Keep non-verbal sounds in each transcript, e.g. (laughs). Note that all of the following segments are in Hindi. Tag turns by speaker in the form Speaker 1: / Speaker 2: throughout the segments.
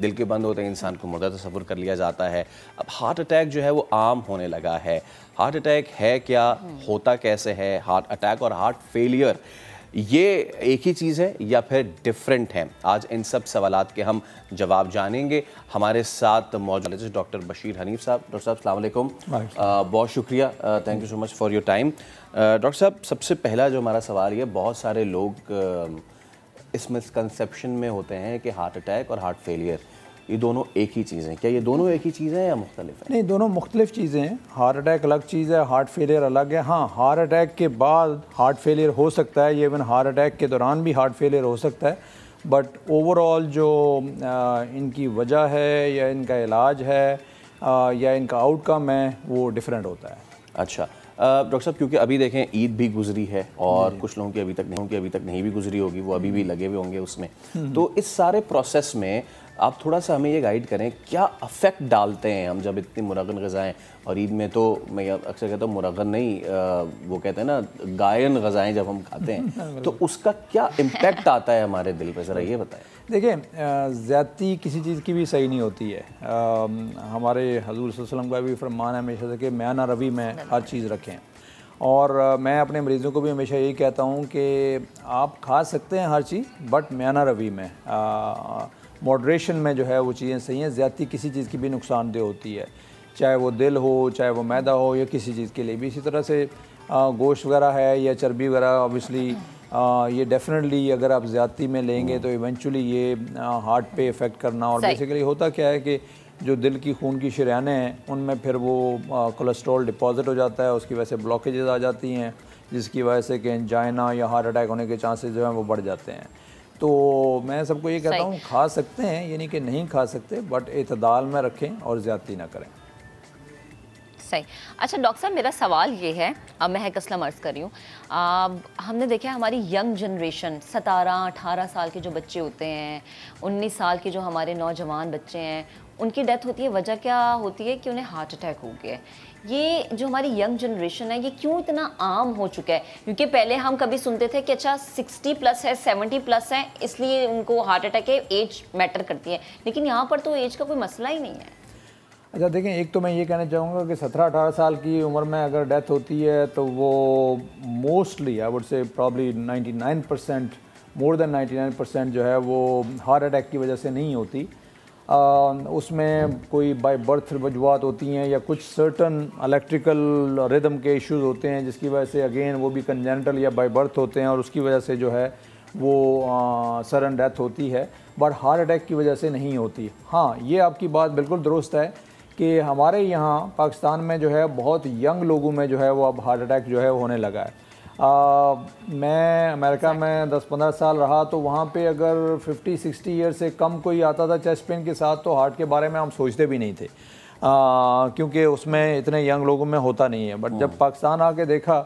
Speaker 1: दिल के बंद होते हैं इंसान को मुर्दा तस्वुर कर लिया जाता है अब हार्ट अटैक जो है वो आम होने लगा है हार्ट अटैक है क्या होता कैसे है हार्ट अटैक और हार्ट फेलियर ये एक ही चीज़ है या फिर डिफरेंट है आज इन सब सवाल के हम जवाब जानेंगे हमारे साथ मौजूद डॉक्टर बशीर हनीफ साहब डॉक्टर साहब सलामकुम बहुत शुक्रिया thank you so much for your time doctor साहब सबसे पहला जो हमारा सवाल ये बहुत सारे लोग इस मिसकनसेप्शन में होते हैं कि हार्ट अटैक और हार्ट फेलियर ये दोनों एक ही चीज़ें हैं क्या ये दोनों एक ही चीज़ें हैं या मुख्तलिफ है?
Speaker 2: नहीं दोनों मुख्तलिफ चीज़ें हैं हार्ट अटैक अलग चीज़ है हार्ट फेलियर अलग है हाँ हार्ट अटैक के बाद हार्ट फेलियर हो सकता है इवन हार्ट अटैक के दौरान भी हार्ट फेलियर हो सकता है बट ओवरऑल जो आ, इनकी वजह है या इनका इलाज है आ, या इनका आउटकम है वो डिफरेंट होता है
Speaker 1: अच्छा डॉक्टर साहब क्योंकि अभी देखें ईद भी गुजरी है और कुछ लोगों की अभी तक नहीं की अभी तक नहीं भी गुजरी होगी वो अभी भी हम्म। लगे हुए होंगे उसमें हम्म। तो इस सारे प्रोसेस में आप थोड़ा सा हमें ये गाइड करें क्या अफेक्ट डालते हैं हम जब इतनी मुरगन गज़ाएँ और ईद में तो मैं अक्सर कहता हूँ मुरगन नहीं आ, वो कहते हैं ना गायन गज़ाएँ जब हम खाते हैं (laughs) हाँ, तो उसका क्या इम्पेक्ट आता है हमारे दिल पर
Speaker 2: ज़रा ये बताएं देखिए ज़्यादती किसी चीज़ की भी सही नहीं होती है आ, हमारे हजूर वसलम का भी फरमान है हमेशा से कि मैं ना रवि में हर चीज़ रखें और मैं अपने मरीज़ों को भी हमेशा यही कहता हूँ कि आप खा सकते हैं हर चीज़ बट ना रवि में मॉड्रेशन में जो है वो चीज़ें सही हैं ज़्यादती किसी चीज़ की भी नुकसानदेह होती है चाहे वो दिल हो चाहे वो मैदा हो या किसी चीज़ के लिए भी इसी तरह से गोश्त वगैरह है या चर्बी वगैरह ऑब्वियसली ये डेफिनेटली अगर आप ज़्यादती में लेंगे तो इवेंचुअली ये हार्ट पे इफ़ेक्ट करना और बेसिकली होता क्या है कि जो दिल की खून की शरियाने हैं उनमें फिर वो कोलेस्ट्रॉल डिपॉजिट हो जाता है उसकी वजह से ब्लॉकेजेस आ जाती हैं जिसकी वजह से कि एंजाइना या हार्ट अटैक होने के चांसेस जो हैं वो बढ़ जाते हैं तो मैं सबको ये कहता हूँ खा सकते हैं यानी कि नहीं खा सकते बट इतदाल में रखें और ज़्यादती ना करें
Speaker 3: सही अच्छा डॉक्टर साहब मेरा सवाल ये है अब मैं है असलम अर्ज़ कर रही हूँ हमने देखा है हमारी यंग जनरेशन सतारह अठारह साल के जो बच्चे होते हैं उन्नीस साल के जो हमारे नौजवान बच्चे हैं उनकी डेथ होती है वजह क्या होती है कि उन्हें हार्ट अटैक हो गया ये जो हमारी यंग जनरेशन है ये क्यों इतना आम हो चुका है क्योंकि पहले हम कभी सुनते थे कि अच्छा 60 प्लस है 70 प्लस है इसलिए उनको हार्ट अटैक है एज मैटर करती है लेकिन यहाँ पर तो एज का कोई मसला ही नहीं है
Speaker 2: अच्छा देखें एक तो मैं ये कहना चाहूँगा कि सत्रह अठारह साल की उम्र में अगर डेथ होती है तो वो mostly I would say probably ninety nine percent more than ninety nine percent जो है वो हार्ट अटैक की वजह से नहीं होती आ, उसमें कोई बाय बर्थ वजूहत होती हैं या कुछ सर्टन इलेक्ट्रिकल रिदम के इश्यूज होते हैं जिसकी वजह से अगेन वो भी कंजेंटल या बाय बर्थ होते हैं और उसकी वजह से जो है वो सडन डेथ होती है बट हार्ट अटैक की वजह से नहीं होती हाँ ये आपकी बात बिल्कुल दुरुस्त है कि हमारे यहाँ पाकिस्तान में जो है बहुत यंग लोगों में जो है वो अब हार्ट अटैक जो है होने लगा है आ, मैं अमेरिका में 10-15 साल रहा तो वहाँ पे अगर 50-60 ईयर से कम कोई आता था चेस्ट पेन के साथ तो हार्ट के बारे में हम सोचते भी नहीं थे क्योंकि उसमें इतने यंग लोगों में होता नहीं है बट जब hmm. पाकिस्तान आके देखा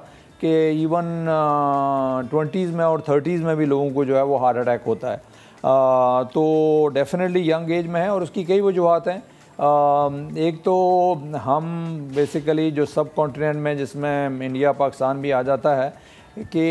Speaker 2: कि इवन ट्वेंटीज़ में और थर्टीज़ में भी लोगों को जो है वो हार्ट अटैक होता है आ, तो डेफिनेटली यंग एज में है और उसकी कई वजूहत हैं एक तो हम बेसिकली जो सब कॉन्टिनेंट में जिसमें इंडिया पाकिस्तान भी आ जाता है कि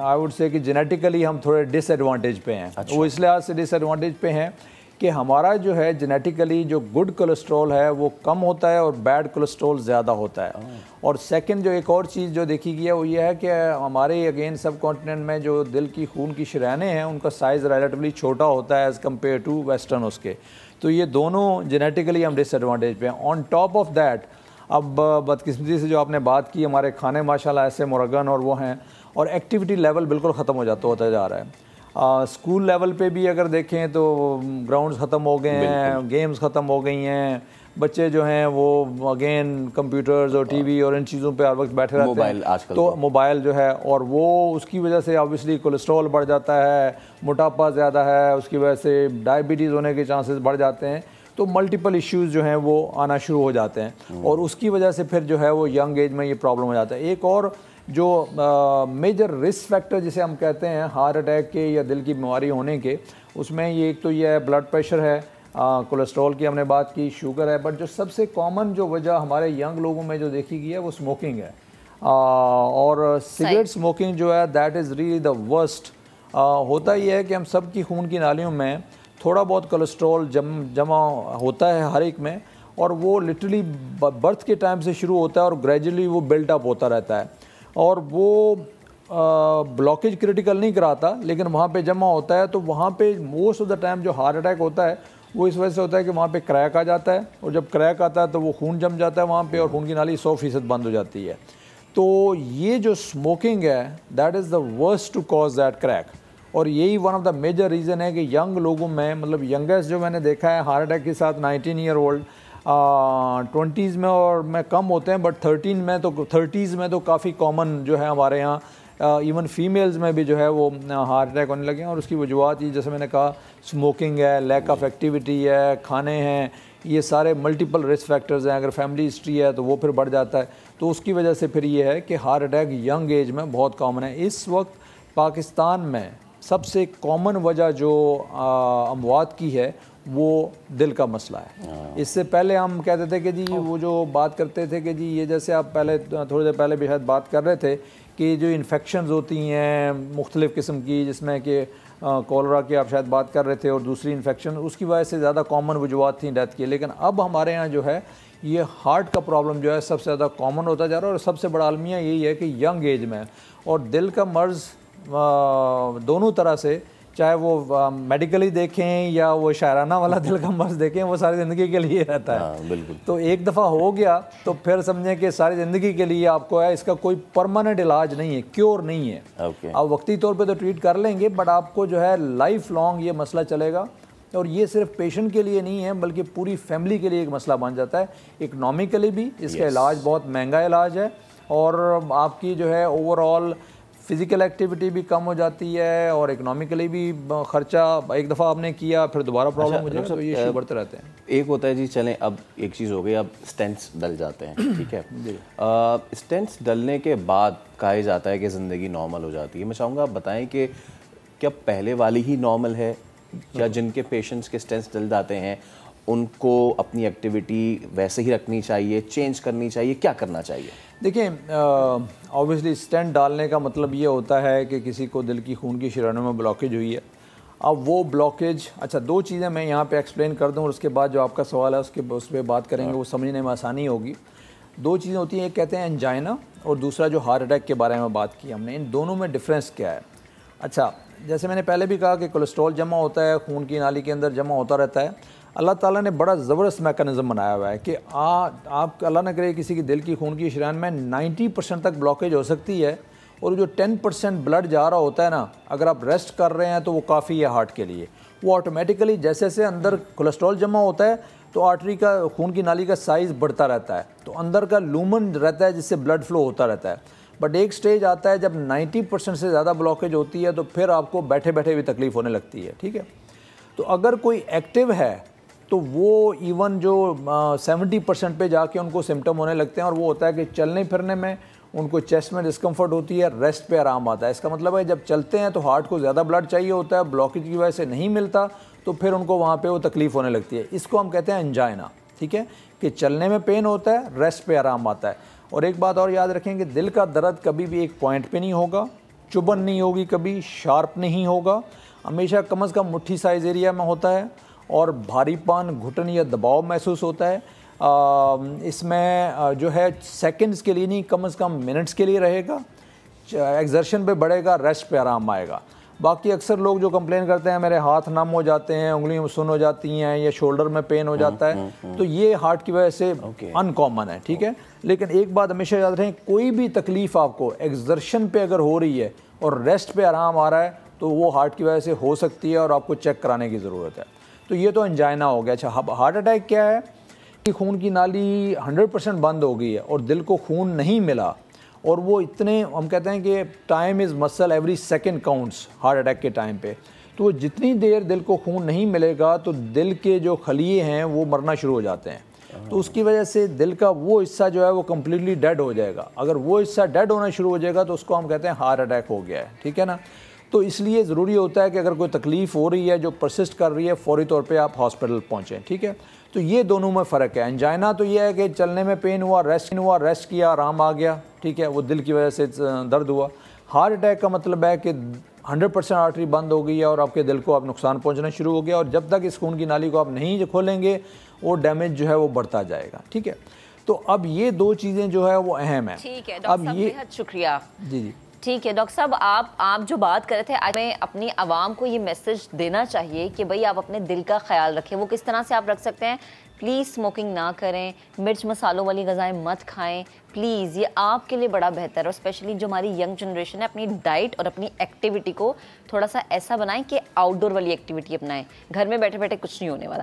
Speaker 2: आई वुड से कि जेनेटिकली हम थोड़े डिसएडवांटेज पे हैं अच्छा। वो इस लिहाज से डिसएडवांटेज पे हैं कि हमारा जो है जेनेटिकली जो गुड कोलेस्ट्रॉल है वो कम होता है और बैड कोलेस्ट्रॉल ज़्यादा होता है हाँ। और सेकंड जो एक और चीज़ जो देखी गई है वो ये है कि हमारे अगेन सब कॉन्टिनेंट में जो दिल की खून की शराने हैं उनका साइज़ रिलेटिवली छोटा होता है एज़ कम्पेयर टू वेस्टर्न उसके तो ये दोनों जेनेटिकली हम डिसएडवाटेज पे हैं ऑन टॉप ऑफ दैट अब बदकिस्मती से जो आपने बात की हमारे खाने माशाला ऐसे मुरगन और वो हैं और एक्टिविटी लेवल बिल्कुल ख़त्म हो जाता होता जा रहा है स्कूल लेवल पे भी अगर देखें तो ग्राउंड्स ख़त्म हो गए हैं गेम्स ख़त्म हो गई हैं बच्चे जो हैं वो अगेन कंप्यूटर्स और टीवी और इन चीज़ों पे हर वक्त बैठे रहते हैं तो, तो मोबाइल जो है और वो उसकी वजह से ऑब्वियसली कोलेस्ट्रॉल बढ़ जाता है मोटापा ज़्यादा है उसकी वजह से डायबिटीज़ होने के चांसेस बढ़ जाते हैं तो मल्टीपल इश्यूज जो हैं वो आना शुरू हो जाते हैं हम्म। और उसकी वजह से फिर जो है वो यंग एज में ये प्रॉब्लम हो जाता है एक और जो मेजर रिस्क फैक्टर जिसे हम कहते हैं हार्ट अटैक के या दिल की बीमारी होने के उसमें ये एक तो ये है ब्लड प्रेशर है कोलेस्ट्रॉल की हमने बात की शुगर है बट जो सबसे कॉमन जो वजह हमारे यंग लोगों में जो देखी गई है वो स्मोकिंग है आ, और सिगरेट स्मोकिंग जो है that is really the worst होता ही है कि हम सब की खून की नालियों में थोड़ा बहुत कोलेस्ट्रॉल जम जमा होता है हर एक में और वो लिटरली बर्थ के टाइम से शुरू होता है और ग्रेजुअली वो अप होता रहता है और वो ब्लॉकेज क्रिटिकल नहीं कराता लेकिन वहाँ पे जमा होता है तो वहाँ पे मोस्ट ऑफ द टाइम जो हार्ट अटैक होता है वो इस वजह से होता है कि वहाँ पे क्रैक आ जाता है और जब क्रैक आता है तो वो खून जम जाता है वहाँ पे और खून की नाली सौ फीसद बंद हो जाती है तो ये जो स्मोकिंग है that is the worst to cause that crack और यही one of the major reason है कि यंग लोगों में मतलब यंगेस्ट जो मैंने देखा है हार्ट अटैक के साथ नाइनटीन ईयर ओल्ड ट्वेंटीज़ में और में कम होते हैं बट थर्टीन में तो थर्टीज़ में तो काफ़ी कॉमन जो है हमारे यहाँ इवन फीमेल्स में भी जो है वो हार्ट अटैक होने लगे हैं और उसकी वजूहत ये जैसे मैंने कहा स्मोकिंग है लैक ऑफ एक्टिविटी है खाने हैं ये सारे मल्टीपल रिस्क फैक्टर्स हैं अगर फैमिली हिस्ट्री है तो वो फिर बढ़ जाता है तो उसकी वजह से फिर ये है कि हार्ट अटैक यंग एज में बहुत कॉमन है इस वक्त पाकिस्तान में सबसे कॉमन वजह जो अमवात की है वो दिल का मसला है हाँ। इससे पहले हम कहते थे कि जी हाँ। वो जो बात करते थे कि जी ये जैसे आप पहले थोड़ी देर पहले भी शायद बात कर रहे थे कि जो इन्फेक्शन होती हैं मुख्तलिफ़ किस्म की जिसमें कि कॉलरा की आप शायद बात कर रहे थे और दूसरी इन्फेक्शन उसकी वजह से ज़्यादा कॉमन वजूहत थी डेथ की लेकिन अब हमारे यहाँ जो है ये हार्ट का प्रॉब्लम जो है सबसे ज़्यादा कॉमन होता जा रहा है और सबसे बड़ा आलमिया यही है कि यंग एज में और दिल का मर्ज़ दोनों तरह से चाहे वो मेडिकली देखें या वो शायराना वाला दिल का मर्ज देखें वो सारी ज़िंदगी के लिए रहता है हाँ, बिल्कुल तो एक दफ़ा हो गया तो फिर समझें कि सारी ज़िंदगी के लिए आपको है इसका कोई परमानेंट इलाज नहीं है क्योर नहीं है आप वक्ती तौर पर तो ट्रीट कर लेंगे बट आपको जो है लाइफ लॉन्ग ये मसला चलेगा और ये सिर्फ पेशेंट के लिए नहीं है बल्कि पूरी फैमिली के लिए एक मसला बन जाता है इकनॉमिकली भी इसका इलाज बहुत महंगा इलाज है और आपकी जो है ओवरऑल फिज़िकल एक्टिविटी भी कम हो जाती है और इकोनॉमिकली भी खर्चा एक दफ़ा आपने किया फिर दोबारा प्रॉब्लम अच्छा, हो जाए मतलब तो ये इशू बढ़ते रहते हैं
Speaker 1: एक होता है जी चलें अब एक चीज़ हो गई अब स्टेंट्स डल जाते हैं ठीक है स्टेंट्स (clears throat) डलने के बाद कहा जाता है कि ज़िंदगी नॉर्मल हो जाती है मैं चाहूँगा आप बताएँ कि क्या पहले वाली ही नॉर्मल है या जिनके पेशेंट्स के स्टेंट्स डल जाते हैं उनको अपनी एक्टिविटी वैसे ही रखनी चाहिए चेंज करनी चाहिए क्या करना चाहिए
Speaker 2: देखिए ऑब्वियसली स्टेंट डालने का मतलब ये होता है कि किसी को दिल की खून की शरणों में ब्लॉकेज हुई है अब वो ब्लॉकेज अच्छा दो चीज़ें मैं यहाँ पे एक्सप्लेन कर दूँ और उसके बाद जो आपका सवाल है उसके उस पर बात करेंगे वो समझने में आसानी होगी दो चीज़ें होती हैं एक कहते हैं एंजाइना और दूसरा जो हार्ट अटैक के बारे में बात की हमने इन दोनों में डिफरेंस क्या है अच्छा जैसे मैंने पहले भी कहा कि कोलेस्ट्रॉल जमा होता है खून की नाली के अंदर जमा होता रहता है अल्लाह ताला ने बड़ा ज़बरदस्त मैकेनिज़्म बनाया हुआ है कि आ आप अल्लाह ना करे किसी के दिल की खून की शरान में 90 परसेंट तक ब्लॉकेज हो सकती है और जो 10 परसेंट ब्लड जा रहा होता है ना अगर आप रेस्ट कर रहे हैं तो वो काफ़ी है हार्ट के लिए वो ऑटोमेटिकली जैसे जैसे अंदर कोलेस्ट्रॉल जमा होता है तो आर्टरी का खून की नाली का साइज़ बढ़ता रहता है तो अंदर का लूमन रहता है जिससे ब्लड फ्लो होता रहता है बट एक स्टेज आता है जब 90 परसेंट से ज़्यादा ब्लॉकेज होती है तो फिर आपको बैठे बैठे भी तकलीफ़ होने लगती है ठीक है तो अगर कोई एक्टिव है तो वो इवन जो सेवेंटी परसेंट पर जाके उनको सिम्टम होने लगते हैं और वो होता है कि चलने फिरने में उनको चेस्ट में डिस्कम्फर्ट होती है रेस्ट पे आराम आता है इसका मतलब है जब चलते हैं तो हार्ट को ज़्यादा ब्लड चाहिए होता है ब्लॉकेज की वजह से नहीं मिलता तो फिर उनको वहाँ पे वो तकलीफ़ होने लगती है इसको हम कहते हैं एंजाइना ठीक है कि चलने में पेन होता है रेस्ट पे आराम आता है और एक बात और याद रखें कि दिल का दर्द कभी भी एक पॉइंट पे नहीं होगा चुभन नहीं होगी कभी शार्प नहीं होगा हमेशा कम अज़ कम मुट्ठी साइज़ एरिया में होता है और भारीपन घुटन या दबाव महसूस होता है इसमें जो है सेकंड्स के लिए नहीं कम से कम मिनट्स के लिए रहेगा एग्जर्शन पे बढ़ेगा रेस्ट पे आराम आएगा बाकी अक्सर लोग जो कंप्लेन करते हैं मेरे हाथ नम हो जाते हैं उंगलियों सुन हो जाती हैं या शोल्डर में पेन हो जाता है हम्म, हम्म, तो ये हार्ट की वजह से अनकॉमन है ठीक है लेकिन एक बात हमेशा याद रहें कोई भी तकलीफ़ आपको एक्जर्शन पे अगर हो रही है और रेस्ट पे आराम आ रहा है तो वो हार्ट की वजह से हो सकती है और आपको चेक कराने की ज़रूरत है तो ये तो अनजाइना हो गया अच्छा हार्ट अटैक क्या है कि खून की नाली 100 परसेंट बंद हो गई है और दिल को खून नहीं मिला और वो इतने हम कहते हैं कि time is muscle every second counts heart attack के टाइम पे तो जितनी देर दिल को खून नहीं मिलेगा तो दिल के जो खलिए हैं वो मरना शुरू हो जाते हैं तो उसकी वजह से दिल का वो हिस्सा जो है वो कम्प्लीटली डेड हो जाएगा अगर वो हिस्सा डेड होना शुरू हो जाएगा तो उसको हम कहते हैं हार्ट अटैक हो गया है ठीक है ना तो इसलिए ज़रूरी होता है कि अगर कोई तकलीफ़ हो रही है जो प्रसिस्ट कर रही है फौरी तौर पे आप हॉस्पिटल पहुँचें ठीक है तो ये दोनों में फ़र्क है एंजाइना तो ये है कि चलने में पेन हुआ रेस्ट हुआ रेस्ट किया आराम आ गया ठीक है वो दिल की वजह से दर्द हुआ हार्ट अटैक का मतलब है कि 100 परसेंट आर्टरी बंद हो गई है और आपके दिल को आप नुकसान पहुंचना शुरू हो गया और जब तक इस खून की नाली को आप नहीं खोलेंगे वो डैमेज जो है वो बढ़ता जाएगा ठीक है तो अब ये दो चीज़ें जो है वो अहम है ठीक है अब ये
Speaker 3: शुक्रिया जी जी ठीक है डॉक्टर साहब आप आप जो बात कर रहे थे आज अपनी आवाम को ये मैसेज देना चाहिए कि भाई आप अपने दिल का ख्याल रखें वो किस तरह से आप रख सकते हैं प्लीज़ स्मोकिंग ना करें मिर्च मसालों वाली गज़ाएँ मत खाएं प्लीज़ ये आपके लिए बड़ा बेहतर है और स्पेशली जो हमारी यंग जनरेशन है अपनी डाइट और अपनी एक्टिविटी को थोड़ा सा ऐसा बनाएं कि आउटडोर वाली एक्टिविटी अपनाएं घर में बैठे बैठे कुछ नहीं होने वाला